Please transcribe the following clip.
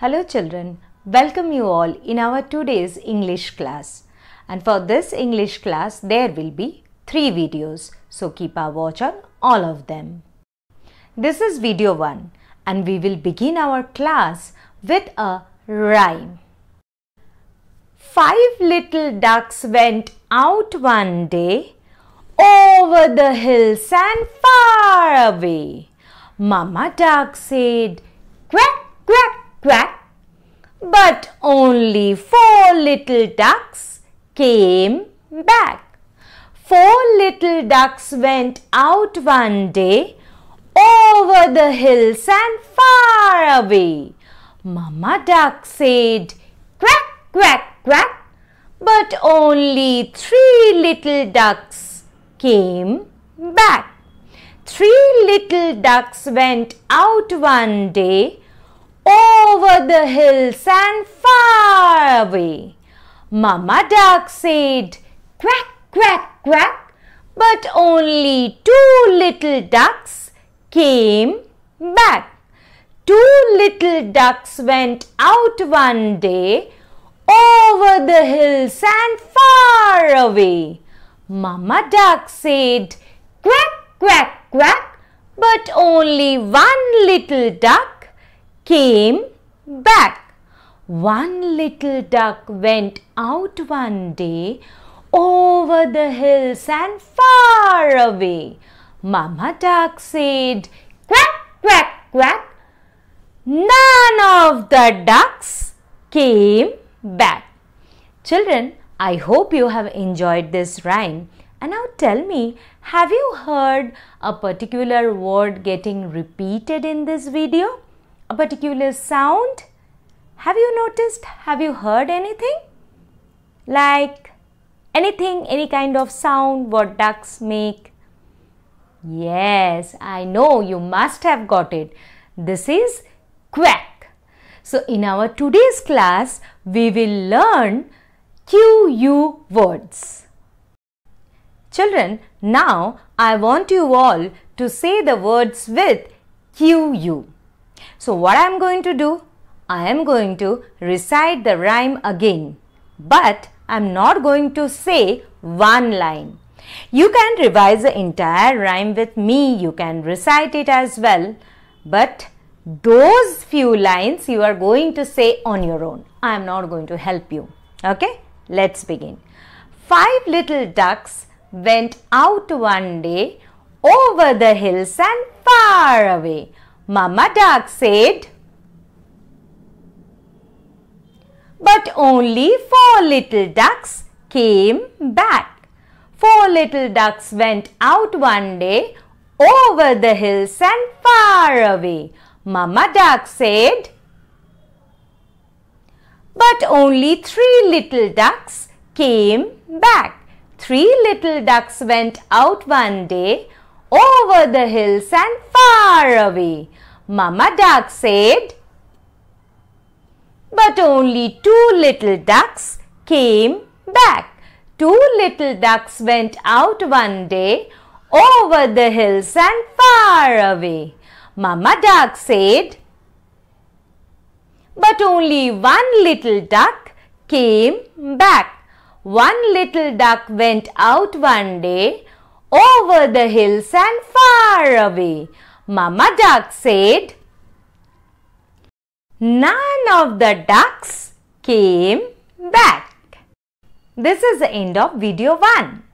Hello children, welcome you all in our today's English class. And for this English class, there will be three videos. So keep our watch on all of them. This is video 1 and we will begin our class with a rhyme. Five little ducks went out one day over the hills and far away. Mama duck said, quack, quack, quack but only four little ducks came back. Four little ducks went out one day over the hills and far away. Mamma duck said, "Quack quack quack." But only three little ducks came back. Three little ducks went out one day over the hills and far away. Mamma Duck said, quack, quack, quack, but only two little ducks came back. Two little ducks went out one day over the hills and far away. Mamma Duck said, quack, quack, quack, but only one little duck came back. One little duck went out one day over the hills and far away. Mama duck said, quack, quack, quack. None of the ducks came back. Children, I hope you have enjoyed this rhyme. And now tell me, have you heard a particular word getting repeated in this video? a particular sound? Have you noticed? Have you heard anything? Like anything, any kind of sound what ducks make? Yes, I know you must have got it. This is quack. So in our today's class, we will learn QU words. Children, now I want you all to say the words with QU. So what I am going to do? I am going to recite the rhyme again but I am not going to say one line. You can revise the entire rhyme with me, you can recite it as well but those few lines you are going to say on your own. I am not going to help you. Okay, let's begin. Five little ducks went out one day over the hills and far away. Mama Duck said, But only four little ducks came back. Four little ducks went out one day over the hills and far away. Mama Duck said, But only three little ducks came back. Three little ducks went out one day over the hills and far away. Mama Duck said, but only two little ducks came back. Two little ducks went out one day over the hills and far away. Mama Duck said, but only one little duck came back. One little duck went out one day over the hills and far away. Mama duck said, None of the ducks came back. This is the end of video 1.